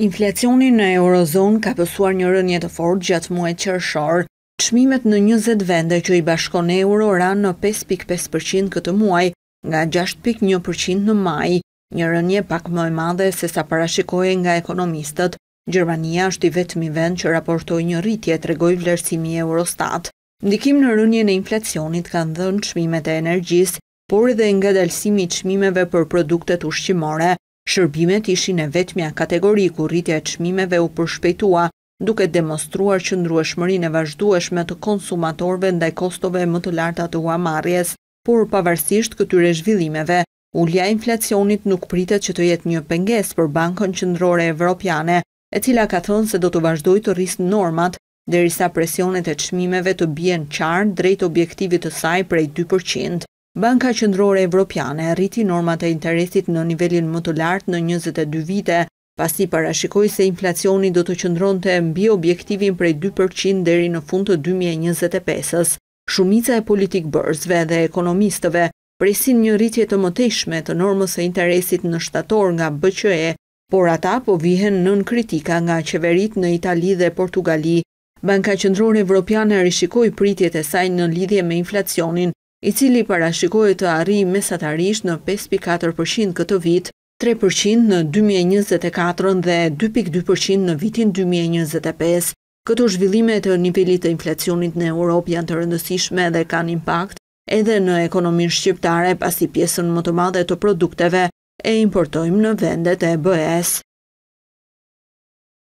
Inflacioni në Eurozon ka pësuar një rënjë të fort gjatë muaj qërëshor. Qmimet në 20 vende që i bashkon e euro ranë në 5.5% këtë muaj, nga 6.1% në maj, një rënjë pak më e madhe se sa parashikoj nga ekonomistët. Gjermania është i vetëmi vend që raportoj një rritje të regoj vlerësimi e Eurostat. Ndikim në rënjë në inflacionit kanë dhënë qmimet e energjisë, por edhe nga dalsimi qmimeve për produktet ushqimore, Shërbimet ishin e vetëmja kategori ku rritja e qmimeve u përshpejtua, duke demonstruar që ndryëshmërin e vazhdueshme të konsumatorve ndaj kostove më të larta të uamarjes, por pavarësisht këtyre zhvillimeve, ullja inflacionit nuk pritet që të jetë një penges për Bankën Qëndrore Evropiane, e cila ka thënë se do të vazhdoj të rrisë normat, derisa presionet e qmimeve të bjenë qarë drejt objektivit të saj prej 2%. Banka Qëndrore Evropiane rriti normat e interesit në nivelin më të lartë në 22 vite, pasi parashikoj se inflacioni do të qëndron të mbi objektivin prej 2% deri në fund të 2025 Shumica e politik bërzve dhe ekonomistëve presin një rritje të mëtejshme të normës e interesit në shtator nga BQE, por ata po vihen nën kritika nga qeverit në Itali dhe Portugali. Banka Qëndrore Evropiane rishikoj pritjet e saj në lidhje me inflacionin i cili parashikohet të arri mesatarisht në 5.4% këtë vit, 3% në 2024 dhe 2.2% në vitin 2025. Këto zhvillime të nivellit të inflacionit në Europë janë të rëndësishme dhe kanë impact edhe në ekonomin shqiptare pasi pjesën më të madhe të produkteve e importojmë në vendet e bëhesë.